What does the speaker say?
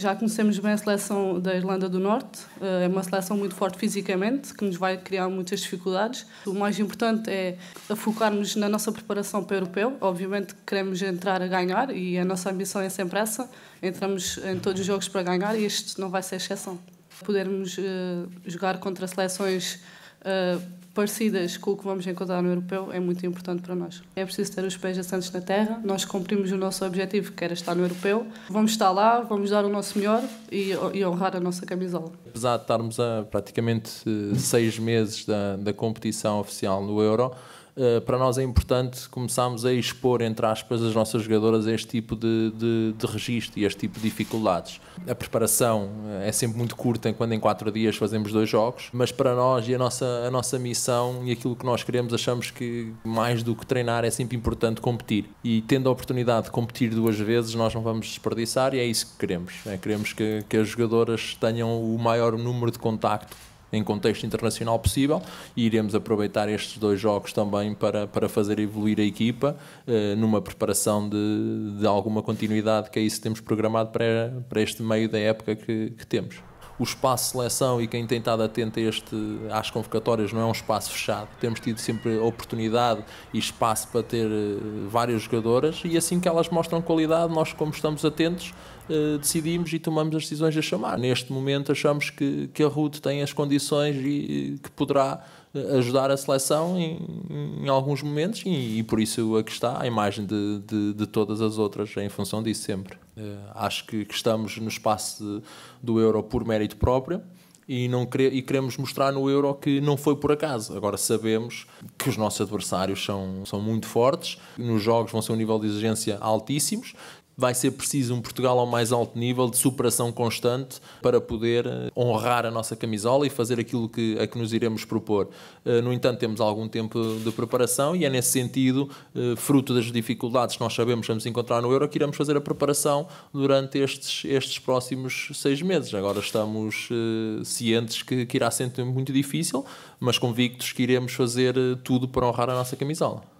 Já conhecemos bem a seleção da Irlanda do Norte, eh, é uma seleção muito forte fisicamente, que nos vai criar muitas dificuldades. O mais importante é focarmos na nossa preparação para o europeu. Obviamente queremos entrar a ganhar e a nossa ambição é sempre essa. Entramos em todos os jogos para ganhar e este não vai ser exceção. Podermos eh, jogar contra seleções eh, parecidas com o que vamos encontrar no europeu é muito importante para nós. É preciso ter os pés assentos na terra, nós cumprimos o nosso objetivo, que era estar no europeu, vamos estar lá, vamos dar o nosso melhor e, e honrar a nossa camisola. Apesar de estarmos a praticamente eh, seis meses da, da competição oficial no Euro, eh, para nós é importante começarmos a expor, entre aspas, as nossas jogadoras a este tipo de, de, de registro e este tipo de dificuldades. A preparação eh, é sempre muito curta, enquanto em quatro dias fazemos dois jogos, mas para nós e a nossa, a nossa missão e aquilo que nós queremos, achamos que mais do que treinar é sempre importante competir. E tendo a oportunidade de competir duas vezes, nós não vamos desperdiçar e é isso que queremos. É, queremos que, que as jogadoras tenham o maior número de contacto em contexto internacional possível e iremos aproveitar estes dois jogos também para, para fazer evoluir a equipa eh, numa preparação de, de alguma continuidade que é isso que temos programado para, para este meio da época que, que temos o espaço seleção e quem tem estado atento a este, às convocatórias não é um espaço fechado. Temos tido sempre oportunidade e espaço para ter eh, várias jogadoras e assim que elas mostram qualidade, nós, como estamos atentos, eh, decidimos e tomamos as decisões a chamar. Neste momento, achamos que, que a Ruth tem as condições e que poderá ajudar a seleção em, em alguns momentos e, e, por isso aqui está a imagem de, de, de, todas as outras em função disso sempre. Uh, acho que, que, estamos no espaço de, do Euro por mérito próprio e, não e queremos mostrar no Euro que não foi por acaso. Agora sabemos que os nossos adversários são, são muito fortes, nos jogos vão ser um nível de exigência altíssimos vai ser preciso um Portugal ao mais alto nível de superação constante para poder eh, honrar a nossa camisola e fazer aquilo que, a que nos iremos propor. Eh, no entanto, temos algum tempo de preparação e é nesse sentido, eh, fruto das dificuldades que nós sabemos que vamos encontrar no Euro, que iremos fazer a preparação durante estes, estes próximos seis meses. Agora estamos cientes que, que irá ser muito difícil, mas convictos que iremos fazer tudo para honrar a nossa camisola.